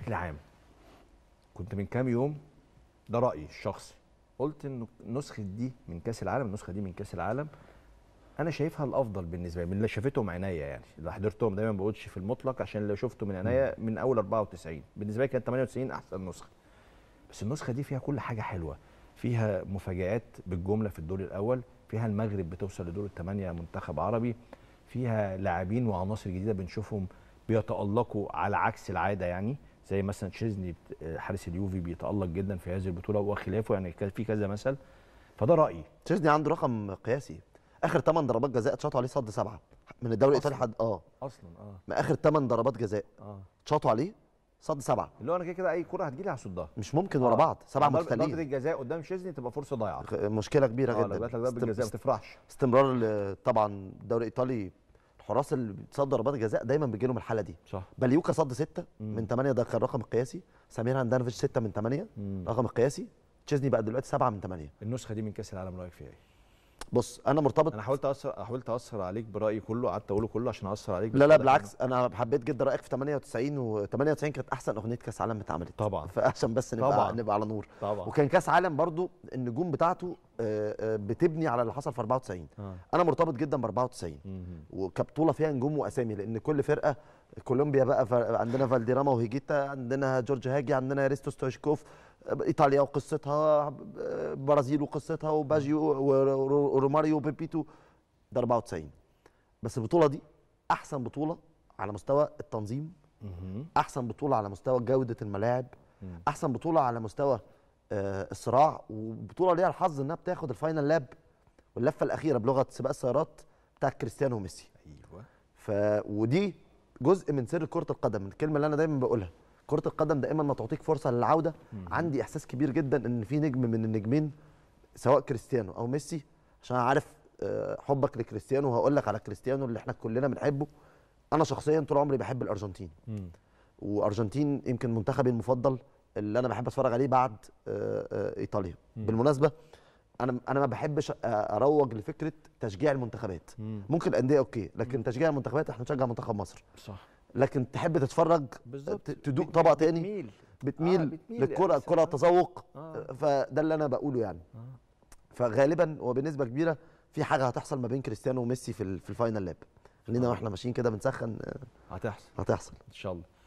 بشكل عام كنت من كام يوم ده رايي الشخصي قلت ان نسخه دي من كاس العالم النسخه دي من كاس العالم انا شايفها الافضل بالنسبه لي من اللي شافته من عينيا يعني اللي حضرتهم دايما ما بقولش في المطلق عشان اللي شفته من عينيا من اول 94 بالنسبه لي كانت 98 احسن نسخه بس النسخه دي فيها كل حاجه حلوه فيها مفاجات بالجمله في الدور الاول فيها المغرب بتوصل لدور الثمانيه منتخب عربي فيها لاعبين وعناصر جديده بنشوفهم بيتالقوا على عكس العاده يعني زي مثلا تشيزني آه، حارس اليوفي بيتالق جدا في هذه البطوله وخلافه يعني في كذا مثل فده رايي تشيزني عنده رقم قياسي اخر 8 ضربات جزاء اتشاطوا عليه صد سبعه من الدوري الايطالي حد اه اصلا اه ما اخر 8 ضربات جزاء اه اتشاطوا عليه صد سبعه اللي هو انا كده كده اي كره هتجي لي هصدها مش ممكن آه. ورا بعض سبعه مختلفين ضربه الجزاء قدام تشيزني تبقى فرصه ضايعه مشكله كبيره آه جدا لو جات لك ضربه الجزاء ما تفرحش استمرار طبعا الدوري الايطالي الحراس اللي بتصدر ضربات جزاء دايما بيجي لهم الحاله دي صح بليوكا صد سته مم. من ثمانيه ده كان الرقم القياسي سمير هندانوفيتش سته من ثمانيه رقم القياسي تشيزني بقى دلوقتي سبعه من ثمانيه النسخه دي من كاس العالم رايك فيها ايه؟ بص انا مرتبط انا حاولت اثر حاولت اثر عليك برايي كله قعدت اقوله كله عشان اثر عليك لا لا بالعكس انا حبيت جدا رايك في 98 و 98 كانت احسن اغنيه كاس عالم اتعملت طبعا فعشان بس نبقى طبعا. نبقى على نور طبعا وكان كاس عالم برضو النجوم بتاعته آه، آه، بتبني على اللي حصل في 94 آه. انا مرتبط جدا ب 94 وكبطوله فيها نجوم واسامي لان كل فرقه كولومبيا بقى عندنا فالديراما وهيجيتا عندنا جورج هاجي عندنا ريستو ستوشكوف ايطاليا وقصتها برازيل وقصتها وباجيو وروماريو وبيبيتو ده 94 بس البطوله دي احسن بطوله على مستوى التنظيم احسن بطوله على مستوى جوده الملاعب احسن بطوله على مستوى آه، الصراع وبطوله ليها الحظ انها بتاخد الفاينل لاب واللفه الاخيره بلغه سباق السيارات بتاع كريستيانو وميسي ايوه ف ودي جزء من سر كره القدم الكلمه اللي انا دايما بقولها كره القدم دائما ما تعطيك فرصه للعوده عندي احساس كبير جدا ان في نجم من النجمين سواء كريستيانو او ميسي عشان عارف آه، حبك لكريستيانو وهقول لك على كريستيانو اللي احنا كلنا بنحبه انا شخصيا طول عمري بحب الارجنتين وارجنتين يمكن منتخبي المفضل اللي انا بحب اتفرج عليه بعد آه، آه، ايطاليا مم. بالمناسبه انا انا ما بحبش اروج لفكره تشجيع المنتخبات مم. ممكن الانديه اوكي لكن مم. تشجيع المنتخبات احنا نشجع منتخب مصر صح لكن تحب تتفرج بالظبط تدوق طبق تاني بتميل بتميل, آه بتميل يعني للكره الكره آه. تذوق آه. فده اللي انا بقوله يعني آه. فغالبا وبنسبه كبيره في حاجه هتحصل ما بين كريستيانو وميسي في الفاينل لاب خلينا آه. واحنا ماشيين كده بنسخن آه، هتحصل هتحصل ان شاء الله